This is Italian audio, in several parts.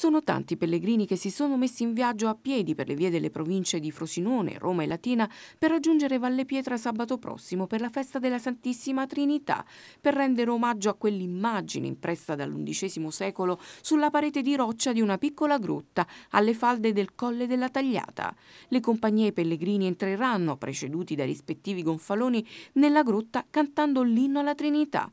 sono tanti pellegrini che si sono messi in viaggio a piedi per le vie delle province di Frosinone, Roma e Latina per raggiungere Valle Pietra sabato prossimo per la festa della Santissima Trinità, per rendere omaggio a quell'immagine impressa dall'undicesimo secolo sulla parete di roccia di una piccola grotta alle falde del Colle della Tagliata. Le compagnie e pellegrini entreranno, preceduti dai rispettivi gonfaloni, nella grotta cantando l'inno alla Trinità.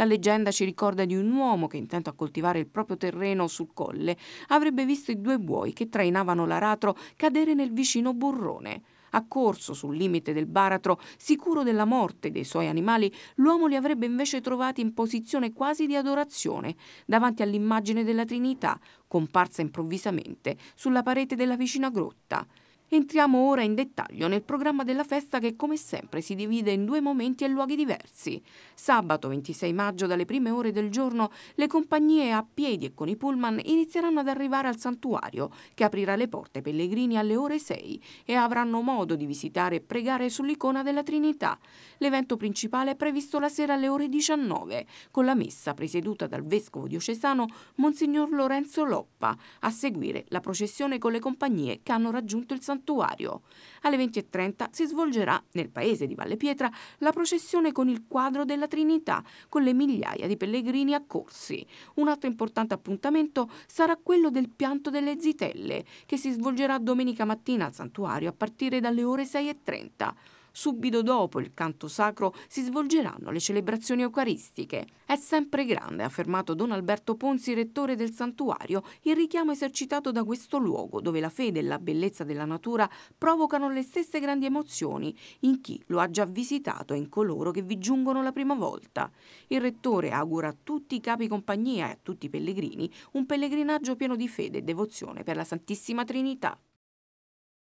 La leggenda ci ricorda di un uomo che, intento a coltivare il proprio terreno sul colle, avrebbe visto i due buoi che trainavano l'aratro cadere nel vicino burrone. Accorso sul limite del baratro, sicuro della morte dei suoi animali, l'uomo li avrebbe invece trovati in posizione quasi di adorazione, davanti all'immagine della Trinità, comparsa improvvisamente sulla parete della vicina grotta. Entriamo ora in dettaglio nel programma della festa che come sempre si divide in due momenti e luoghi diversi. Sabato 26 maggio dalle prime ore del giorno le compagnie a piedi e con i pullman inizieranno ad arrivare al santuario che aprirà le porte ai pellegrini alle ore 6 e avranno modo di visitare e pregare sull'icona della Trinità. L'evento principale è previsto la sera alle ore 19 con la messa presieduta dal vescovo diocesano Monsignor Lorenzo Loppa a seguire la processione con le compagnie che hanno raggiunto il santuario saltuario. Alle 20.30 si svolgerà nel paese di Valle Pietra la processione con il quadro della Trinità, con le migliaia di pellegrini accorsi. Un altro importante appuntamento sarà quello del pianto delle zitelle, che si svolgerà domenica mattina al santuario a partire dalle ore 6.30 subito dopo il canto sacro si svolgeranno le celebrazioni eucaristiche. È sempre grande, ha affermato Don Alberto Ponzi, rettore del santuario, il richiamo esercitato da questo luogo dove la fede e la bellezza della natura provocano le stesse grandi emozioni in chi lo ha già visitato e in coloro che vi giungono la prima volta. Il rettore augura a tutti i capi compagnia e a tutti i pellegrini un pellegrinaggio pieno di fede e devozione per la Santissima Trinità.